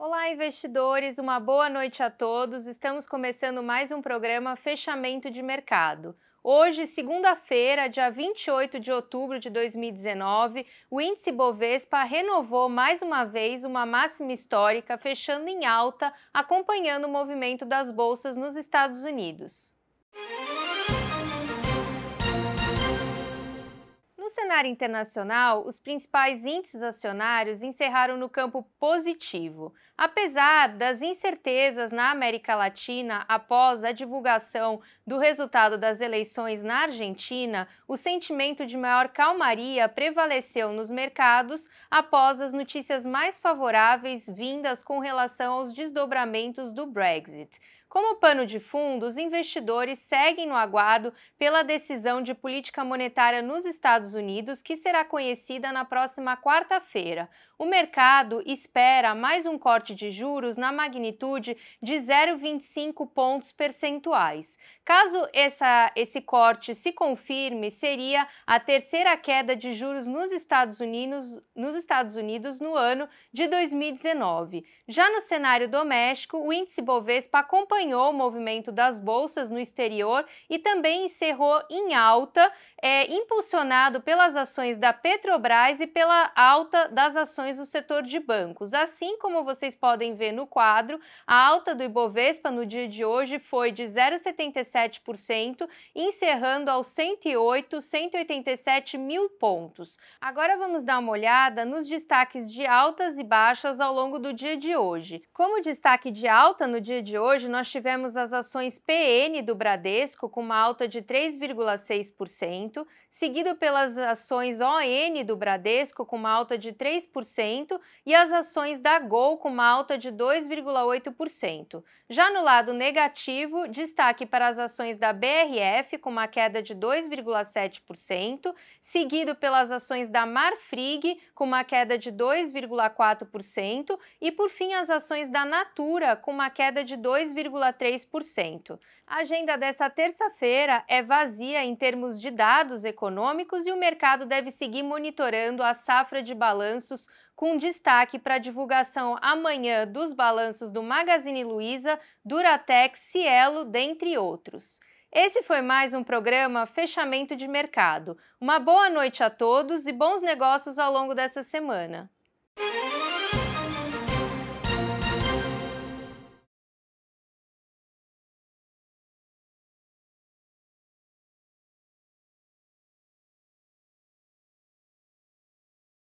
Olá, investidores, uma boa noite a todos. Estamos começando mais um programa Fechamento de Mercado. Hoje, segunda-feira, dia 28 de outubro de 2019, o índice Bovespa renovou mais uma vez uma máxima histórica, fechando em alta, acompanhando o movimento das bolsas nos Estados Unidos. cenário internacional, os principais índices acionários encerraram no campo positivo, apesar das incertezas na América Latina após a divulgação do resultado das eleições na Argentina, o sentimento de maior calmaria prevaleceu nos mercados após as notícias mais favoráveis vindas com relação aos desdobramentos do Brexit. Como pano de fundo, os investidores seguem no aguardo pela decisão de política monetária nos Estados Unidos, que será conhecida na próxima quarta-feira. O mercado espera mais um corte de juros na magnitude de 0,25 pontos percentuais. Caso essa, esse corte se confirme, seria a terceira queda de juros nos Estados Unidos, nos Estados Unidos no ano de 2019. Já no cenário doméstico, o índice Bovespa acompanha acompanhou o movimento das bolsas no exterior e também encerrou em alta, é, impulsionado pelas ações da Petrobras e pela alta das ações do setor de bancos. Assim como vocês podem ver no quadro, a alta do Ibovespa no dia de hoje foi de 0,77%, encerrando aos 108, 187 mil pontos. Agora vamos dar uma olhada nos destaques de altas e baixas ao longo do dia de hoje. Como destaque de alta no dia de hoje, nós tivemos as ações PN do Bradesco com uma alta de 3,6%, seguido pelas ações ON do Bradesco com uma alta de 3% e as ações da Gol com uma alta de 2,8%. Já no lado negativo, destaque para as ações da BRF com uma queda de 2,7%, seguido pelas ações da Marfrig com uma queda de 2,4% e por fim as ações da Natura com uma queda de 2, 0,3%. A agenda dessa terça-feira é vazia em termos de dados econômicos e o mercado deve seguir monitorando a safra de balanços com destaque para a divulgação amanhã dos balanços do Magazine Luiza, Duratec, Cielo, dentre outros. Esse foi mais um programa Fechamento de Mercado. Uma boa noite a todos e bons negócios ao longo dessa semana.